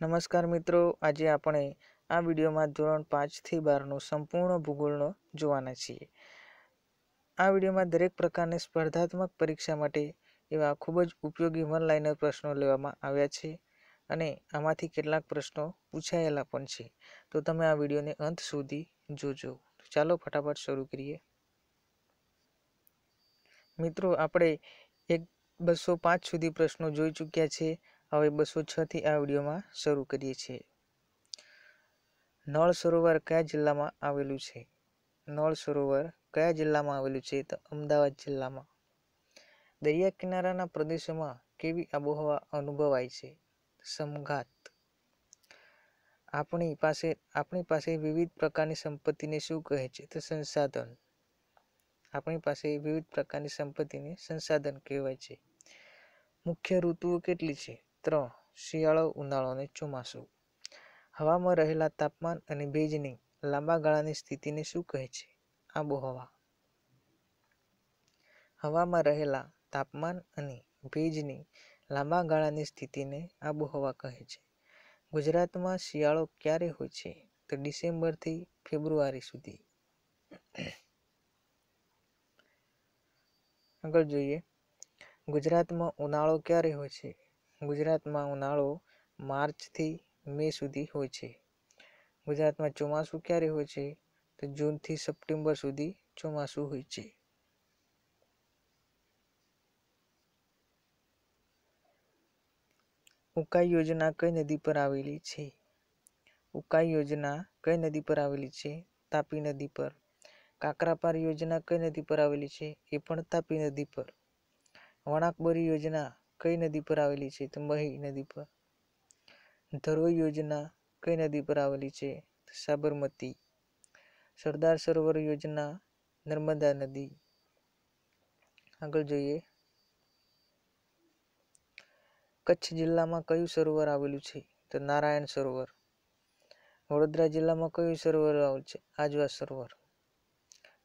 નમસ્કાર મિત્રો આજે આપણે આ વિડીયોમાં ધોરણ પાંચથી બારનો સંપૂર્ણ ભૂગોળનો જોવાના છીએ આ વિડીયોમાં દરેક પ્રકારની સ્પર્ધાત્મક પરીક્ષા માટે એવા ખૂબ જ ઉપયોગી વનલાઇનર પ્રશ્નો લેવામાં આવ્યા છે અને આમાંથી કેટલાક પ્રશ્નો પૂછાયેલા પણ છે તો તમે આ વિડીયોને અંત સુધી જોજો ચાલો ફટાફટ શરૂ કરીએ મિત્રો આપણે એક બસો પાંચ સુધી પ્રશ્નો જોઈ ચૂક્યા છે હવે બસો છથી આ વિડીયોમાં શરૂ કરીએ છીએ નળ સરોવર કયા જિલ્લામાં આવેલું છે નળ સરોવર કયા જિલ્લામાં આવેલું છે તો અમદાવાદ જિલ્લામાં દરિયા કિનારાના પ્રદેશોમાં કેવી આબોહવા અનુભવાય છે સમઘાત આપણી પાસે આપણી પાસે વિવિધ પ્રકારની સંપત્તિને શું કહે છે તો સંસાધન આપણી પાસે વિવિધ પ્રકારની સંપત્તિને સંસાધન કહેવાય છે મુખ્ય ઋતુઓ કેટલી છે ત્રણ શિયાળો ઉનાળો અને ચોમાસું હવામાં રહેલા તાપમાન અને ભેજની લાંબા ગાળાની સ્થિતિને શું કહે છે આબોહવા હવામાં રહેલા તાપમાન અને ભેજની લાંબા ગાળાની સ્થિતિને આબોહવા કહે છે ગુજરાતમાં શિયાળો ક્યારે હોય છે તો ડિસેમ્બરથી ફેબ્રુઆરી સુધી આગળ જોઈએ ગુજરાતમાં ઉનાળો ક્યારે હોય છે ગુજરાતમાં ઉનાળો માર્ચથી મે સુધી હોય છે ગુજરાતમાં ચોમાસું ક્યારે હોય છે તો જૂનથી સપ્ટેમ્બર સુધી ચોમાસું હોય છે ઉકાઈ યોજના કઈ નદી પર આવેલી છે ઉકાઈ યોજના કઈ નદી પર આવેલી છે તાપી નદી પર કાકરાપાર યોજના કઈ નદી પર આવેલી છે એ પણ તાપી નદી પર વણાકબરી યોજના કઈ નદી પર આવેલી છે તો મહી નદી પર ધરોઈ યોજના કઈ નદી પર આવેલી છે સાબરમતી સરદાર સરોવર યોજના નર્મદા નદી આગળ જોઈએ કચ્છ જિલ્લામાં કયું સરોવર આવેલું છે તો નારાયણ સરોવર વડોદરા જિલ્લામાં કયું સરોવર આવેલું છે આજવા સરોવર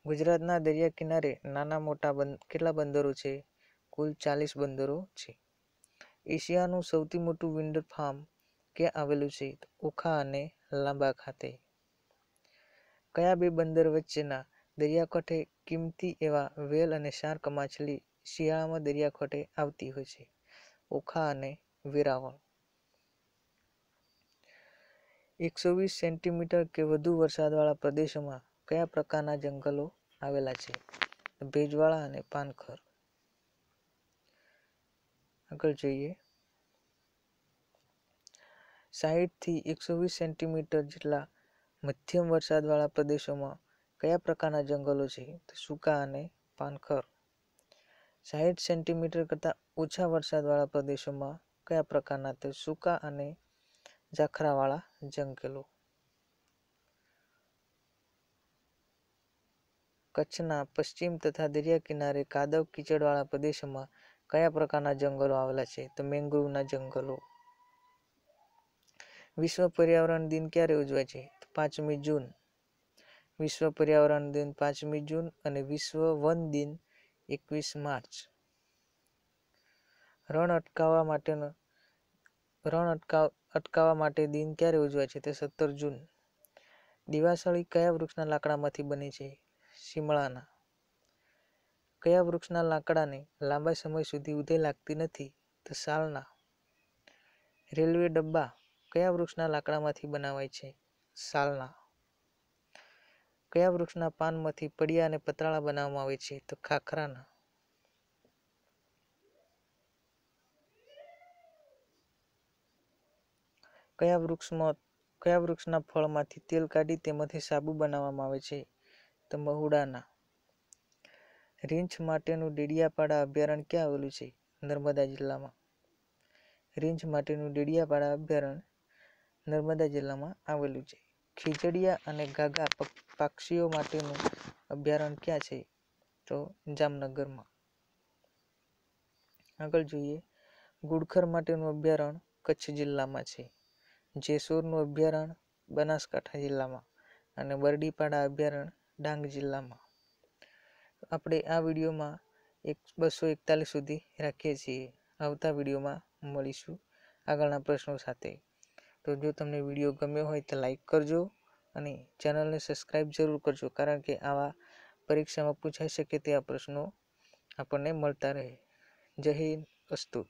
ગુજરાતના દરિયા કિનારે નાના મોટા બંધ કેટલા બંદરો છે કુલ ચાલીસ બંદરો છે એશિયાનું સૌથી મોટું વિન્ડર ફાર્મ ક્યાં આવેલું છે ઓખા અને લાંબા ખાતે કયા બે બંદર વચ્ચેના દરિયાકાંઠે કિંમતી એવા વેલ અને શાર્ક માછલી શિયાળામાં દરિયાકાંઠે આવતી હોય છે ઓખા અને વેરાવળ એકસો વીસ સેન્ટીમીટર કે વધુ વરસાદવાળા પ્રદેશોમાં કયા પ્રકારના જંગલો આવેલા છે ભેજવાળા અને પાનખર આગળ જઈએ સાહીઠથી એકસો વીસ સેન્ટીમીટર જેટલા મધ્યમ વરસાદવાળા પ્રદેશોમાં કયા પ્રકારના જંગલો છે તો સૂકા અને પાનખર સાહીઠ સેન્ટીમીટર કરતાં ઓછા વરસાદવાળા પ્રદેશોમાં કયા પ્રકારના તો સૂકા અને ઝાખરાવાળા જંગલો કચ્છના પશ્ચિમ તથા દરિયા કિનારે કાદવ કીચડવાળા પ્રદેશોમાં કયા પ્રકારના જંગલો આવેલા છે તો મેંગ્રુવના જંગલો વિશ્વ પર્યાવરણ દિન ક્યારે ઉજવાય છે પાંચમી જૂન વિશ્વ પર્યાવરણ દિન પાંચમી જૂન અને વિશ્વ વન દિન એકવીસ માર્ચ રણ અટકાવવા માટેનો રણ અટકાવ અટકાવવા માટે દિન ક્યારે ઉજવાય છે તે સત્તર જૂન દિવાસળી કયા વૃક્ષના લાકડામાંથી બને છે શિમળાના કયા વૃક્ષના લાકડાને લાંબા સમય સુધી ઉધે લાગતી નથી તો સાલના રેલવે ડબ્બા કયા વૃક્ષના લાકડામાંથી બનાવાય છે સાલના કયા વૃક્ષના પાનમાંથી પડિયા અને પતરાળા બનાવવામાં આવે છે તો ખાખરાના કયા વૃક્ષમાં કયા વૃક્ષના ફળમાંથી તેલ કાઢી તેમાંથી સાબુ બનાવવામાં આવે છે તો મહુડાના રીંછ માટેનું ડેડિયાપાડા અભયારણ્ય ક્યાં આવેલું છે નર્મદા જિલ્લામાં રીંછ માટેનું ડેડિયાપાડા અભયારણ્ય નર્મદા જિલ્લામાં આવેલું છે ખીજડીયા અને ગાગા પક્ષીઓ માટેનું અભયારણ્ય ક્યાં છે તો જામનગરમાં આગળ જોઈએ ગુડખર માટેનું અભયારણ્ય કચ્છ જિલ્લામાં છે જેસુરનું અભયારણ્ય બનાસકાંઠા જિલ્લામાં અને બરડીપાડા અભયારણ્ય ડાંગ જિલ્લામાં આપણે આ વિડીયોમાં એક બસો એકતાલીસ સુધી રાખીએ છીએ આવતા વિડીયોમાં મળીશું આગળના પ્રશ્નો સાથે તો જો તમને વિડીયો ગમ્યો હોય તો લાઈક કરજો અને ચેનલને સબસ્ક્રાઈબ જરૂર કરજો કારણ કે આવા પરીક્ષામાં પૂછાઈ શકે તેવા પ્રશ્નો આપણને મળતા રહે જય હિન્દ અસ્તુ